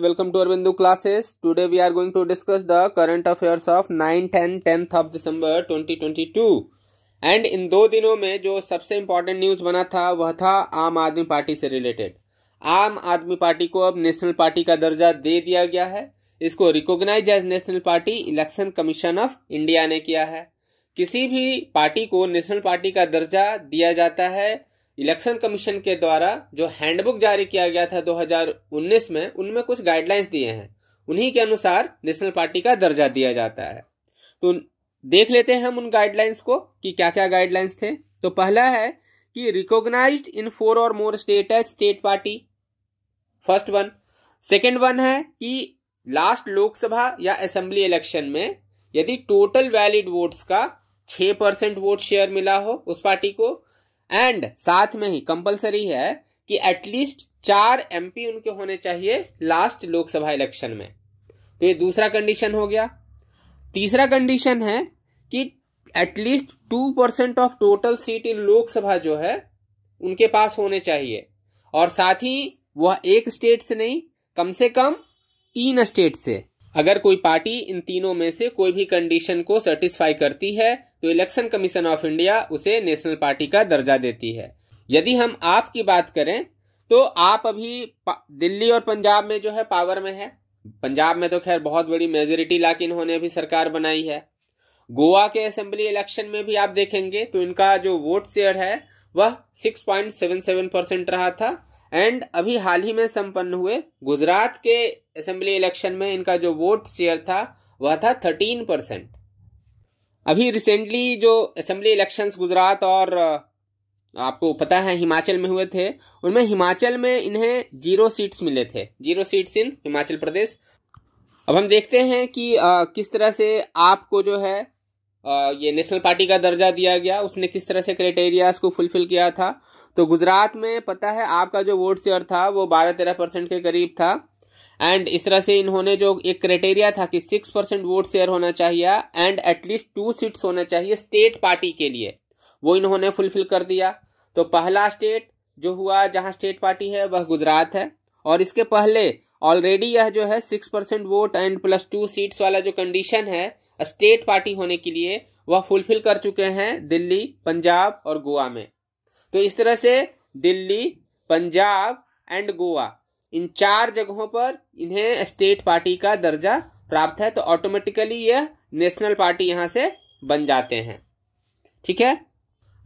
welcome to to classes today we are going to discuss the current affairs of nine ten tenth of December 2022 and इन दो दिनों में जो सबसे important news बना था वह था आम आदमी पार्टी से रिलेटेड आम आदमी पार्टी को अब नेशनल पार्टी का दर्जा दे दिया गया है इसको recognise as national party election commission of India ने किया है किसी भी पार्टी को नेशनल पार्टी का दर्जा दिया जाता है इलेक्शन कमीशन के द्वारा जो हैंडबुक जारी किया गया था 2019 में उनमें कुछ गाइडलाइंस दिए हैं उन्हीं के अनुसार नेशनल पार्टी का दर्जा दिया जाता है तो देख लेते हैं हम उन गाइडलाइंस को कि क्या क्या गाइडलाइंस थे तो पहला है कि रिकॉग्नाइज इन फोर और more state state party first one second one है कि लास्ट लोकसभा या असेंबली इलेक्शन में यदि टोटल वैलिड वोट्स का छह परसेंट वोट शेयर मिला हो उस पार्टी को एंड साथ में ही कंपलसरी है कि एटलीस्ट चार एमपी उनके होने चाहिए लास्ट लोकसभा इलेक्शन में तो ये दूसरा कंडीशन हो गया तीसरा कंडीशन है कि at least two percent of total seat in Lok Sabha जो है उनके पास होने चाहिए और साथ ही वह एक स्टेट से नहीं कम से कम तीन स्टेट से अगर कोई पार्टी इन तीनों में से कोई भी कंडीशन को सेटिस्फाई करती है तो इलेक्शन कमीशन ऑफ इंडिया उसे नेशनल पार्टी का दर्जा देती है यदि हम आपकी बात करें तो आप अभी दिल्ली और पंजाब में जो है पावर में है पंजाब में तो खैर बहुत बड़ी मेजोरिटी लाके इन्होंने अभी सरकार बनाई है गोवा के असेंबली इलेक्शन में भी आप देखेंगे तो इनका जो वोट शेयर है वह 6.77 परसेंट रहा था एंड अभी हाल ही में संपन्न हुए गुजरात के असेंबली इलेक्शन में इनका जो वोट शेयर था वह था 13 परसेंट अभी रिसेंटली जो असेंबली इलेक्शंस गुजरात और आपको पता है हिमाचल में हुए थे उनमें हिमाचल में इन्हें जीरो सीट्स मिले थे zero seats in Himachal Pradesh अब हम देखते हैं कि आ, किस तरह से आपको जो है आ, ये नेशनल पार्टी का दर्जा दिया गया उसने किस तरह से क्राइटेरियाज को फुलफिल किया था तो गुजरात में पता है आपका जो वोट शेयर था वो बारह तेरह परसेंट के करीब था एंड इस तरह से इन्होंने जो एक क्राइटेरिया था कि सिक्स परसेंट वोट शेयर होना चाहिए एंड एटलीस्ट टू सीट्स होना चाहिए स्टेट पार्टी के लिए वो इन्होंने फुलफिल कर दिया तो पहला स्टेट जो हुआ जहां स्टेट पार्टी है वह गुजरात है और इसके पहले ऑलरेडी यह जो है six percent vote and plus two seats वाला जो कंडीशन है स्टेट पार्टी होने के लिए वह फुलफिल कर चुके हैं दिल्ली पंजाब और गोवा में तो इस तरह से दिल्ली पंजाब एंड गोवा इन चार जगहों पर इन्हें स्टेट पार्टी का दर्जा प्राप्त है तो ऑटोमेटिकली यह नेशनल पार्टी यहां से बन जाते हैं ठीक है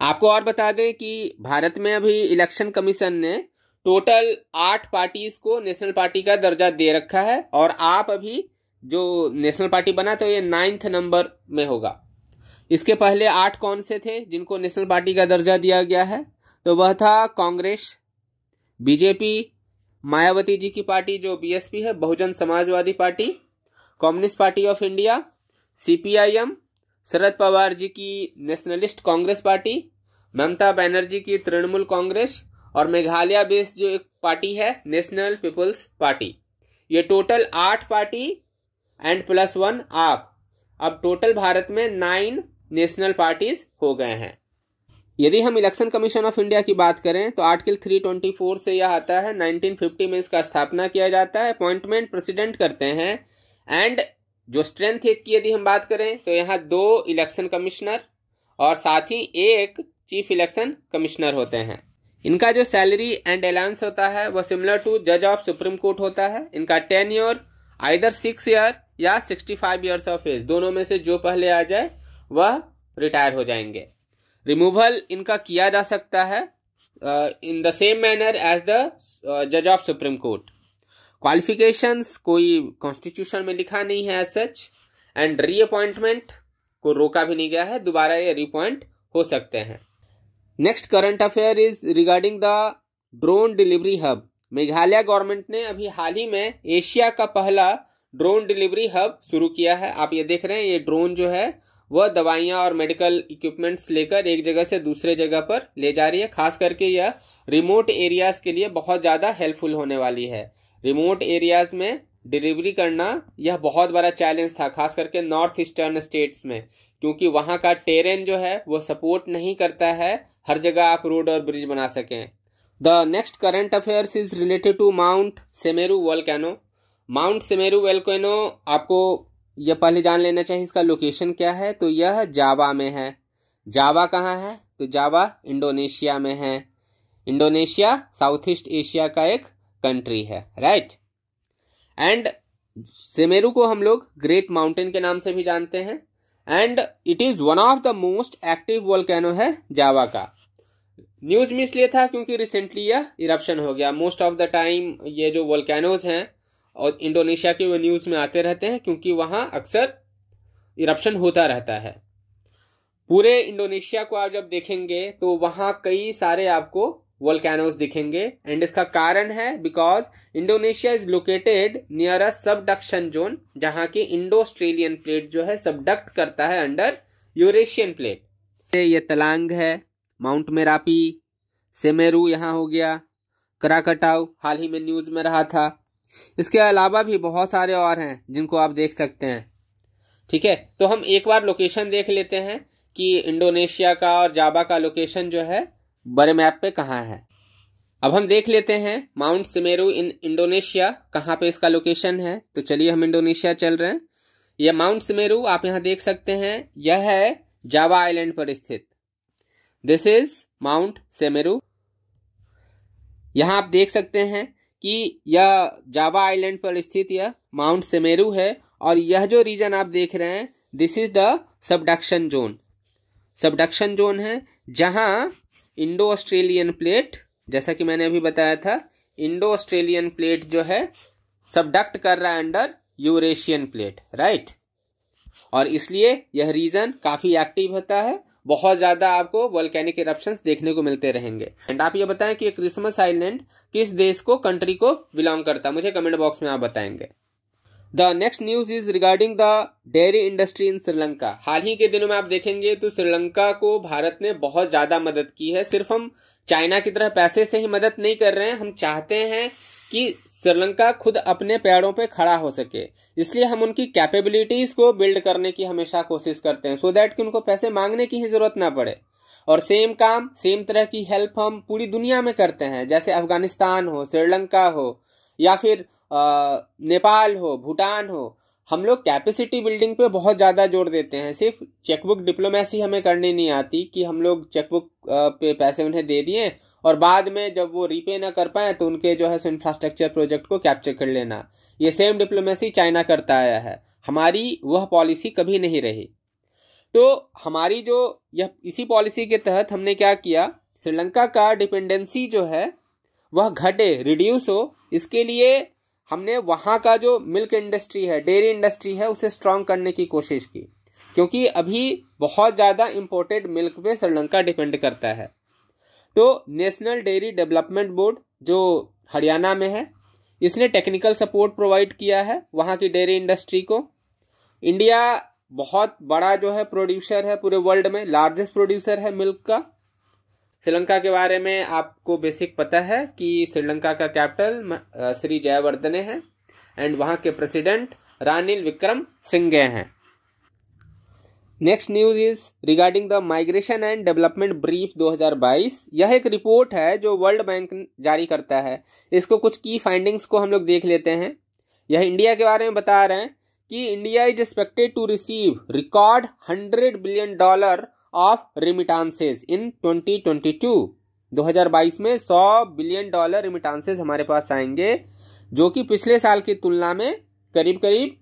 आपको और बता दें कि भारत में अभी इलेक्शन कमीशन ने टोटल आठ पार्टीज को नेशनल पार्टी का दर्जा दे रखा है और आप अभी जो नेशनल पार्टी बना तो ये नाइन्थ नंबर में होगा इसके पहले आठ कौन से थे जिनको नेशनल पार्टी का दर्जा दिया गया है तो वह था कांग्रेस बीजेपी मायावती जी की पार्टी जो बीएसपी है Bahujan Samajwadi party communist party of India CPIM Sharad Pawar ji की नेशनलिस्ट कांग्रेस पार्टी ममता बनर्जी की तृणमूल कांग्रेस और मेघालय बेस्ड जो एक पार्टी है नेशनल पीपल्स पार्टी ये टोटल आठ party and plus one AAP अब टोटल भारत में नाइन नेशनल पार्टीज हो गए हैं यदि हम इलेक्शन कमीशन ऑफ इंडिया की बात करें तो आर्टिकल 324 से यह आता है 1950 में इसका स्थापना किया जाता है अपॉइंटमेंट प्रेसिडेंट करते हैं एंड जो स्ट्रेंथ एक की यदि हम बात करें तो यहाँ दो इलेक्शन कमिश्नर और साथ ही एक चीफ इलेक्शन कमिश्नर होते हैं इनका जो सैलरी एंड अलाउंस होता है वह सिमिलर टू जज ऑफ सुप्रीम कोर्ट होता है इनका ten year either six year या sixty five years of age दोनों में से जो पहले आ जाए वह रिटायर हो जाएंगे रिमूवल इनका किया जा सकता है in the same manner as the जज ऑफ सुप्रीम कोर्ट क्वालिफिकेशन कोई कॉन्स्टिट्यूशन में लिखा नहीं है सच एंड रीअपॉइंटमेंट को रोका भी नहीं गया है दोबारा ये रिपॉइंट हो सकते हैं next current affair is regarding the drone delivery hub Meghalaya government ने अभी हाल ही में एशिया का पहला ड्रोन डिलीवरी हब शुरू किया है आप ये देख रहे हैं ये ड्रोन जो है वह दवाइयां और मेडिकल इक्विपमेंट्स लेकर एक जगह से दूसरे जगह पर ले जा रही है खास करके यह रिमोट एरियाज के लिए बहुत ज़्यादा हेल्पफुल होने वाली है रिमोट एरियाज में डिलीवरी करना यह बहुत बड़ा चैलेंज था खास करके नॉर्थ ईस्टर्न स्टेट्स में क्योंकि वहां का टेरेन जो है वो सपोर्ट नहीं करता है हर जगह आप रोड और ब्रिज बना सकें the next current affairs is related to mount Semeru volcano mount Semeru volcano आपको यह पहले जान लेना चाहिए इसका लोकेशन क्या है तो यह जावा में है जावा कहाँ है तो जावा इंडोनेशिया में है इंडोनेशिया साउथ ईस्ट एशिया का एक कंट्री है राइट एंड सेमेरू को हम लोग ग्रेट माउंटेन के नाम से भी जानते हैं and it is one of the most active volcano है जावा का न्यूज में इसलिए था क्योंकि रिसेंटली यह इरप्शन हो गया मोस्ट ऑफ द टाइम ये जो वोल्केनोज हैं और इंडोनेशिया के वो न्यूज़ में आते रहते हैं क्योंकि वहां अक्सर इरप्शन होता रहता है पूरे इंडोनेशिया को आप जब देखेंगे तो वहां कई सारे आपको वोल्केनोज दिखेंगे एंड इसका कारण है because Indonesia is located near a subduction zone जहाँ की इंडो ऑस्ट्रेलियन प्लेट जो है सबडक्ट करता है अंडर यूरेशियन प्लेट ये तलांग है माउंट मेरापी सेमेरू यहाँ हो गया कराकटाव हाल ही में न्यूज़ में रहा था इसके अलावा भी बहुत सारे और हैं जिनको आप देख सकते हैं ठीक है तो हम एक बार लोकेशन देख लेते हैं कि इंडोनेशिया का और जाबा का लोकेशन जो है बड़े मैप पे कहाँ है अब हम देख लेते हैं माउंट सिमेरू इन इंडोनेशिया कहाँ पे इसका लोकेशन है तो चलिए हम इंडोनेशिया चल रहे हैं यह माउंट सिमेरू आप यहाँ देख सकते हैं यह है जावा आइलैंड पर स्थित दिस इज माउंट सेमेरू यहाँ आप देख सकते हैं कि यह जावा आइलैंड पर स्थित यह माउंट सेमेरू है और यह जो रीजन आप देख रहे हैं this is the subduction zone subduction zone है जहां इंडो ऑस्ट्रेलियन प्लेट जैसा कि मैंने अभी बताया था इंडो ऑस्ट्रेलियन प्लेट जो है सबडक्ट कर रहा है अंडर यूरेशियन प्लेट राइट और इसलिए यह रीजन काफी एक्टिव होता है बहुत ज़्यादा आपको वॉल्केनिक इप्शन देखने को मिलते रहेंगे एंड आप ये बताएं कि क्रिसमस आइलैंड किस देश को कंट्री को बिलोंग करता है मुझे कमेंट बॉक्स में आप बताएंगे the next news is regarding the dairy industry in Sri Lanka हाल ही के दिनों में आप देखेंगे तो श्रीलंका को भारत ने बहुत ज्यादा मदद की है सिर्फ हम चाइना की तरह पैसे से ही मदद नहीं कर रहे हैं हम चाहते हैं कि श्रीलंका खुद अपने पैरों पे खड़ा हो सके इसलिए हम उनकी कैपेबिलिटीज़ को बिल्ड करने की हमेशा कोशिश करते हैं सो so दैट कि उनको पैसे मांगने की ही ज़रूरत ना पड़े और सेम काम सेम तरह की हेल्प हम पूरी दुनिया में करते हैं जैसे अफगानिस्तान हो श्रीलंका हो या फिर आ, नेपाल हो भूटान हो हम लोग कैपेसिटी बिल्डिंग पे बहुत ज़्यादा जोर देते हैं सिर्फ चेकबुक डिप्लोमेसी हमें करनी नहीं आती कि हम लोग चेकबुक पे पैसे उन्हें दे दिए और बाद में जब वो रीपे ना कर पाए तो उनके जो है सो इंफ्रास्ट्रक्चर प्रोजेक्ट को कैप्चर कर लेना ये सेम डिप्लोमेसी चाइना करता आया है हमारी वह पॉलिसी कभी नहीं रही तो हमारी जो यह इसी पॉलिसी के तहत हमने क्या किया श्रीलंका का डिपेंडेंसी जो है वह घटे रिड्यूस हो इसके लिए हमने वहाँ का जो मिल्क इंडस्ट्री है डेयरी इंडस्ट्री है उसे स्ट्रांग करने की कोशिश की क्योंकि अभी बहुत ज़्यादा इम्पोर्टेड मिल्क पे श्रीलंका डिपेंड करता है तो नेशनल डेयरी डेवलपमेंट बोर्ड जो हरियाणा में है इसने टेक्निकल सपोर्ट प्रोवाइड किया है वहाँ की डेयरी इंडस्ट्री को इंडिया बहुत बड़ा जो है प्रोड्यूसर है पूरे वर्ल्ड में लार्जेस्ट प्रोड्यूसर है मिल्क का श्रीलंका के बारे में आपको बेसिक पता है कि श्रीलंका का कैपिटल श्री जयवर्धने हैं एंड वहाँ के president Ranil Wickremesinghe next news is regarding the migration and development brief 2022 यह एक रिपोर्ट है जो वर्ल्ड बैंक जारी करता है इसको कुछ की फाइंडिंग्स को हम लोग देख लेते हैं यह इंडिया के बारे में बता रहे हैं कि India is expected to receive record hundred billion dollar of remittances in 2022 2022 में 100 बिलियन डॉलर रिमिटांसेज हमारे पास आएंगे जो कि पिछले साल की तुलना में करीब करीब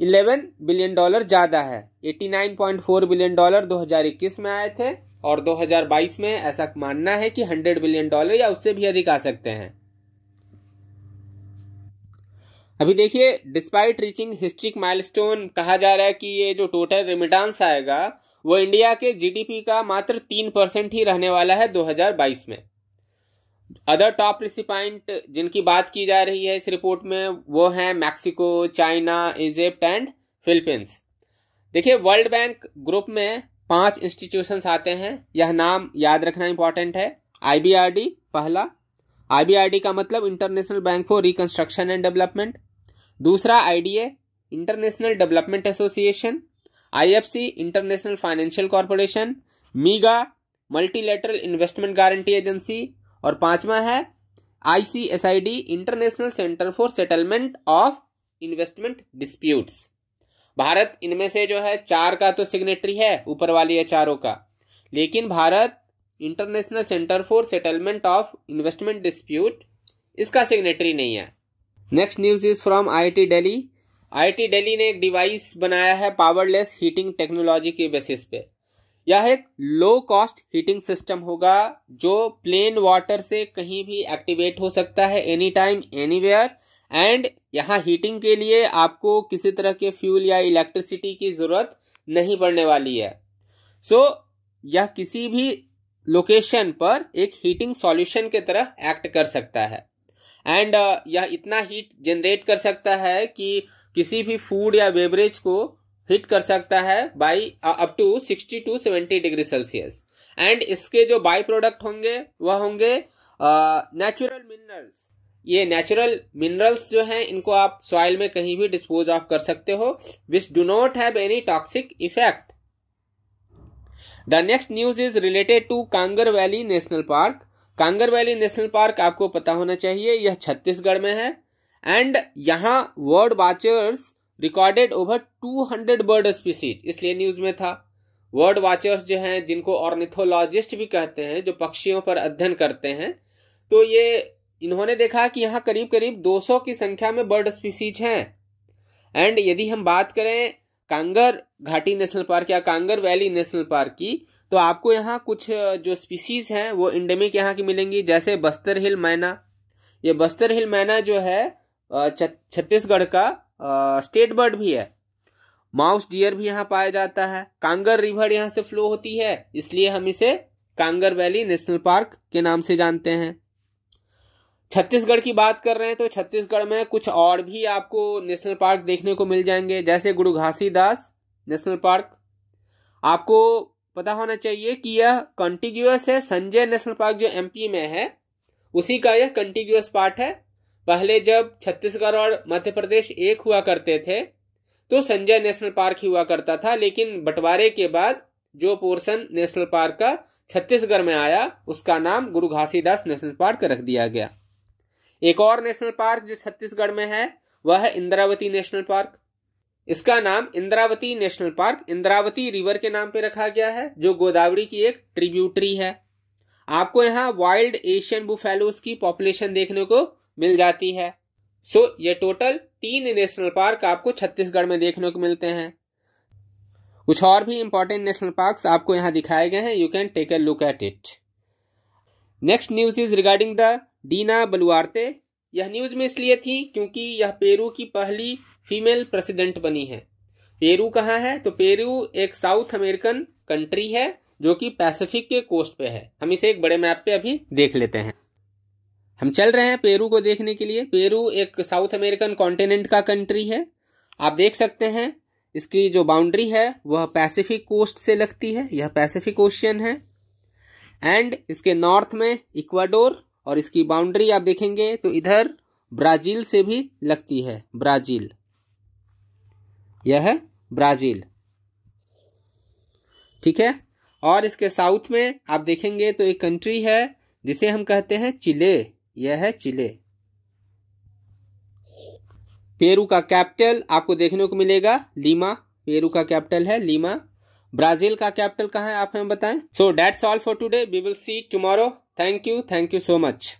11 बिलियन डॉलर ज़्यादा है 89.4 बिलियन डॉलर 2021 में आए थे और 2022 में ऐसा मानना है कि 100 बिलियन डॉलर या उससे भी अधिक आ सकते हैं अभी देखिए डिस्पाइट रीचिंग हिस्ट्रिक माइलस्टोन कहा जा रहा है कि ये जो टोटल रेमिटांस आएगा वो इंडिया के जीडीपी का मात्र तीन परसेंट ही रहने वाला है 2022 में अदर टॉप रिसिपाइंट जिनकी बात की जा रही है इस रिपोर्ट में वो हैं Mexico China Egypt and Philippines देखिए वर्ल्ड बैंक ग्रुप में पांच इंस्टीट्यूशंस आते हैं यह नाम याद रखना इंपॉर्टेंट है आईबीआरडी पहला आईबीआरडी का मतलब international bank for reconstruction and development दूसरा IDA international development association IFC international financial corporation MIGA multilateral investment guarantee agency और पांचवा है ICSID international centre for settlement of investment disputes Bharat इनमें से जो है चार का तो सिग्नेटरी है ऊपर वाली है चारों का लेकिन Bharat international centre for settlement of investment dispute इसका सिग्नेटरी नहीं है next news is from IIT Delhi IIT Delhi ने एक डिवाइस बनाया है पावरलेस हीटिंग टेक्नोलॉजी के बेसिस पे यह एक लो कॉस्ट हीटिंग सिस्टम होगा जो प्लेन वाटर से कहीं भी एक्टिवेट हो सकता है एनी टाइम एनीवेयर एंड यहाँ हीटिंग के लिए आपको किसी तरह के फ्यूल या इलेक्ट्रिसिटी की जरूरत नहीं पड़ने वाली है सो so, यह किसी भी लोकेशन पर एक हीटिंग सॉल्यूशन के तरह एक्ट कर सकता है एंड uh, यह इतना हीट जनरेट कर सकता है कि किसी भी फूड या बेवरेज को हीट कर सकता है by up to sixty to seventy degree Celsius and इसके जो बाई प्रोडक्ट होंगे वह होंगे नेचुरल uh, मिनरल्स ये नेचुरल मिनरल्स जो हैं इनको आप सॉइल में कहीं भी डिस्पोज ऑफ कर सकते हो which do not have any toxic effect the next news is related to Kanger valley national park Kanger valley national park आपको पता होना चाहिए यह छत्तीसगढ़ में है एंड यहाँ world watchers recorded over 200 bird species इसलिए न्यूज में था वर्ड वॉचर्स जो हैं जिनको ऑर्निथोलॉजिस्ट भी कहते हैं जो पक्षियों पर अध्ययन करते हैं तो ये इन्होंने देखा कि यहाँ करीब करीब 200 की संख्या में बर्ड स्पीसीज हैं एंड यदि हम बात करें कांगर घाटी नेशनल पार्क या कांगर वैली नेशनल पार्क की तो आपको यहाँ कुछ जो स्पीसीज हैं वो इंडेमिक यहाँ की मिलेंगी जैसे बस्तर हिल मैना ये बस्तर हिल मैना जो है छत्तीसगढ़ का स्टेट बर्ड भी है माउस डियर भी यहाँ पाया जाता है कांगर रिवर यहाँ से फ्लो होती है इसलिए हम इसे कांगर वैली नेशनल पार्क के नाम से जानते हैं छत्तीसगढ़ की बात कर रहे हैं तो छत्तीसगढ़ में कुछ और भी आपको नेशनल पार्क देखने को मिल जाएंगे जैसे गुरु घासीदास नेशनल पार्क आपको पता होना चाहिए कि यह कंटिग्यूस है संजय नेशनल पार्क जो एमपी में है उसी का यह कंटिग्यूस पार्ट है पहले जब छत्तीसगढ़ और मध्य प्रदेश एक हुआ करते थे तो संजय नेशनल पार्क ही हुआ करता था लेकिन बंटवारे के बाद जो पोर्शन नेशनल पार्क का छत्तीसगढ़ में आया उसका नाम गुरु घासीदास नेशनल पार्क रख दिया गया एक और नेशनल पार्क जो छत्तीसगढ़ में है वह है इंद्रावती नेशनल पार्क इसका नाम Indravati national park Indravati river के नाम पर रखा गया है जो गोदावरी की एक ट्रिब्यूटरी है आपको यहाँ वाइल्ड एशियन बुफेलोज की पॉपुलेशन देखने को मिल जाती है सो so, ये टोटल तीन नेशनल पार्क आपको छत्तीसगढ़ में देखने को मिलते हैं कुछ और भी इंपॉर्टेंट नेशनल पार्क्स आपको यहाँ दिखाए गए हैं you can take a look at it next news is regarding the Dina Boluarte यह न्यूज में इसलिए थी क्योंकि यह पेरू की पहली फीमेल प्रेसिडेंट बनी है पेरू कहाँ है तो पेरू एक साउथ अमेरिकन कंट्री है जो कि पैसिफिक के कोस्ट पे है हम इसे एक बड़े मैप पे अभी देख लेते हैं हम चल रहे हैं पेरू को देखने के लिए पेरू एक साउथ अमेरिकन कॉन्टिनेंट का कंट्री है आप देख सकते हैं इसकी जो बाउंड्री है वह पैसिफिक कोस्ट से लगती है यह पैसिफिक ओशियन है एंड इसके नॉर्थ में इक्वाडोर और इसकी बाउंड्री आप देखेंगे तो इधर ब्राजील से भी लगती है ब्राजील यह है ब्राजील ठीक है और इसके साउथ में आप देखेंगे तो एक कंट्री है जिसे हम कहते हैं चिले यह है चिले पेरू का कैपिटल आपको देखने को मिलेगा लीमा पेरू का कैपिटल है लीमा ब्राजील का कैपिटल कहाँ है आप हमें बताएं so that's all for today we will see tomorrow thank you thank you so much